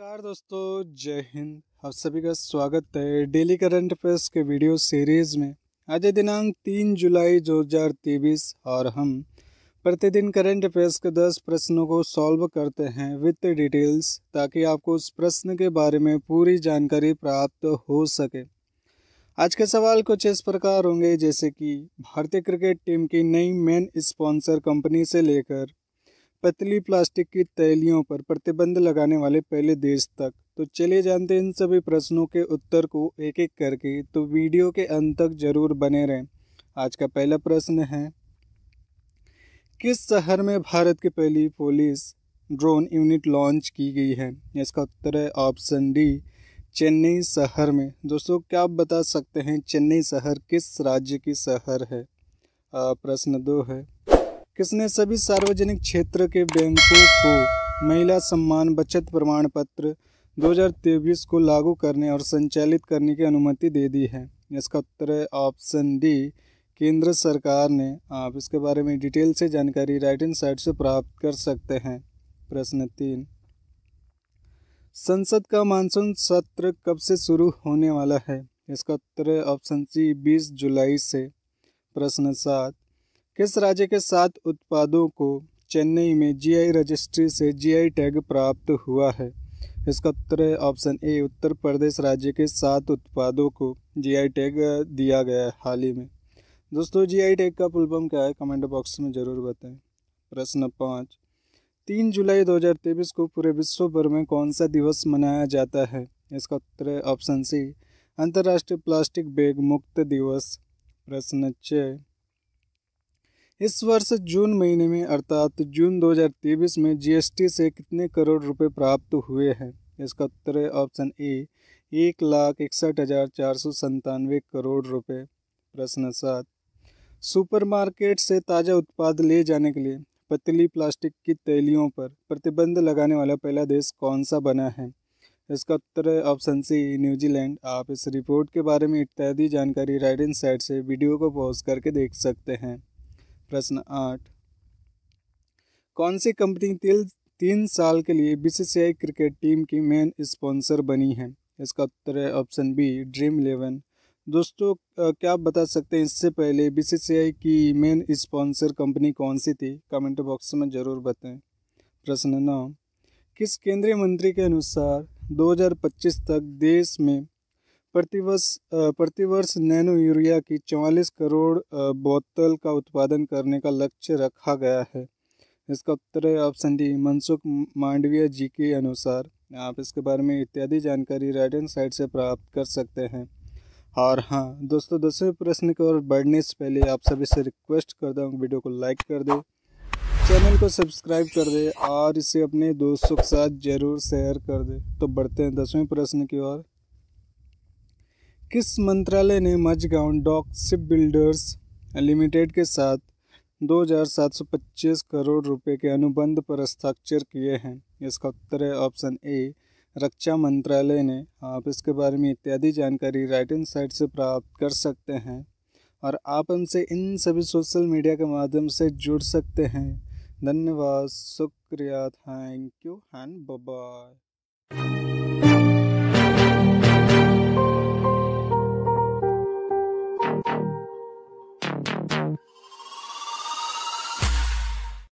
नमस्कार दोस्तों जय हिंद आप सभी का स्वागत है डेली करंट अफेयर्स के वीडियो सीरीज़ में आज दिनांक तीन जुलाई दो हजार तेईस और हम प्रतिदिन करंट अफेयर्स के दस प्रश्नों को सॉल्व करते हैं विद डिटेल्स ताकि आपको उस प्रश्न के बारे में पूरी जानकारी प्राप्त हो सके आज के सवाल कुछ इस प्रकार होंगे जैसे कि भारतीय क्रिकेट टीम की नई मेन स्पॉन्सर कंपनी से लेकर पतली प्लास्टिक की तैलियों पर प्रतिबंध लगाने वाले पहले देश तक तो चलिए जानते हैं इन सभी प्रश्नों के उत्तर को एक एक करके तो वीडियो के अंत तक जरूर बने रहें आज का पहला प्रश्न है किस शहर में भारत की पहली पुलिस ड्रोन यूनिट लॉन्च की गई है इसका उत्तर है ऑप्शन डी चेन्नई शहर में दोस्तों क्या आप बता सकते हैं चेन्नई शहर किस राज्य की शहर है प्रश्न दो है किसने सभी सार्वजनिक क्षेत्र के बैंकों को महिला सम्मान बचत प्रमाण पत्र दो को लागू करने और संचालित करने की अनुमति दे दी है इसका उत्तर है ऑप्शन डी केंद्र सरकार ने आप इसके बारे में डिटेल से जानकारी राइट एंड साइड से प्राप्त कर सकते हैं प्रश्न तीन संसद का मानसून सत्र कब से शुरू होने वाला है इसका उत्तर ऑप्शन सी बीस जुलाई से प्रश्न सात किस राज्य के सात उत्पादों को चेन्नई में जीआई रजिस्ट्री से जीआई टैग प्राप्त हुआ है इसका उत्तर है ऑप्शन ए उत्तर प्रदेश राज्य के सात उत्पादों को जीआई टैग दिया गया है हाल ही में दोस्तों जीआई टैग का फुलफॉर्म क्या है कमेंट बॉक्स में ज़रूर बताएं प्रश्न पाँच तीन जुलाई 2023 को पूरे विश्व भर में कौन सा दिवस मनाया जाता है इसका उत्तर है ऑप्शन सी अंतर्राष्ट्रीय प्लास्टिक बैग मुक्त दिवस प्रश्न छः इस वर्ष जून महीने में अर्थात जून 2023 में जीएसटी से कितने करोड़ रुपए प्राप्त हुए हैं इसका उत्तर है ऑप्शन ए एक लाख इकसठ हज़ार चार सौ संतानवे करोड़ रुपए प्रश्न सात सुपरमार्केट से ताज़ा उत्पाद ले जाने के लिए पतली प्लास्टिक की तैलियों पर प्रतिबंध लगाने वाला पहला देश कौन सा बना है इसका उत्तर है ऑप्शन सी न्यूजीलैंड आप इस रिपोर्ट के बारे में इत्यादि जानकारी राइट साइड से वीडियो को पॉज करके देख सकते हैं प्रश्न आठ कौन सी कंपनी तिल तीन साल के लिए बीसीसीआई क्रिकेट टीम की मेन स्पॉन्सर बनी है इसका उत्तर है ऑप्शन बी ड्रीम इलेवन दोस्तों क्या आप बता सकते हैं इससे पहले बीसीसीआई की मेन स्पॉन्सर कंपनी कौन सी थी कमेंट बॉक्स में ज़रूर बताएं प्रश्न नौ किस केंद्रीय मंत्री के अनुसार 2025 तक देश में प्रतिवर्ष प्रतिवर्ष नैनो यूरिया की 44 करोड़ बोतल का उत्पादन करने का लक्ष्य रखा गया है इसका उत्तर है ऑप्शन डी मनसुख मांडविया जी के अनुसार आप इसके बारे में इत्यादि जानकारी राइट एंड साइड से प्राप्त कर सकते हैं और हाँ दोस्तों दूसरे प्रश्न की ओर बढ़ने से पहले आप सभी से रिक्वेस्ट करता हूँ वीडियो को लाइक कर दें चैनल को सब्सक्राइब कर दें और इसे अपने दोस्तों के साथ ज़रूर शेयर कर दें तो बढ़ते हैं दसवें प्रश्न की ओर किस मंत्रालय ने Mazagon dock ship builders limited के साथ 2725 करोड़ रुपए के अनुबंध पर हस्ताक्षर किए हैं इसका उत्तर है ऑप्शन ए रक्षा मंत्रालय ने आप इसके बारे में इत्यादि जानकारी राइट एंड साइड से प्राप्त कर सकते हैं और आप हमसे इन सभी सोशल मीडिया के माध्यम से जुड़ सकते हैं धन्यवाद शुक्रिया थैंक यू एंड बाय